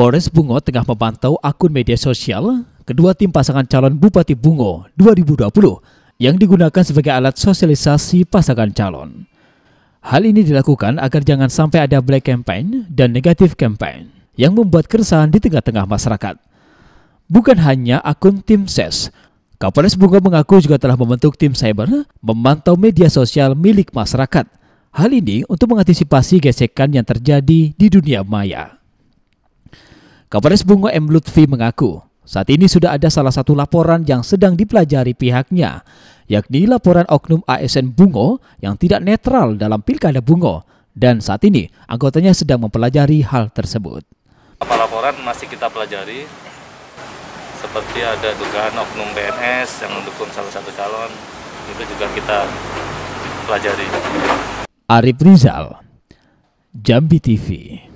Polres Bungo tengah memantau akun media sosial kedua tim pasangan calon Bupati Bungo 2020 yang digunakan sebagai alat sosialisasi pasangan calon. Hal ini dilakukan agar jangan sampai ada black campaign dan negatif campaign yang membuat keresahan di tengah-tengah masyarakat. Bukan hanya akun tim SES, Kapolres Bungo mengaku juga telah membentuk tim cyber memantau media sosial milik masyarakat. Hal ini untuk mengantisipasi gesekan yang terjadi di dunia maya. Kapolres Bungo M. Lutfi mengaku, saat ini sudah ada salah satu laporan yang sedang dipelajari pihaknya, yakni laporan oknum ASN Bungo yang tidak netral dalam pilkada Bungo, dan saat ini anggotanya sedang mempelajari hal tersebut. Apa laporan masih kita pelajari, seperti ada dugaan oknum PNS yang mendukung salah satu calon, itu juga kita pelajari. Arif Rizal, Jambi TV.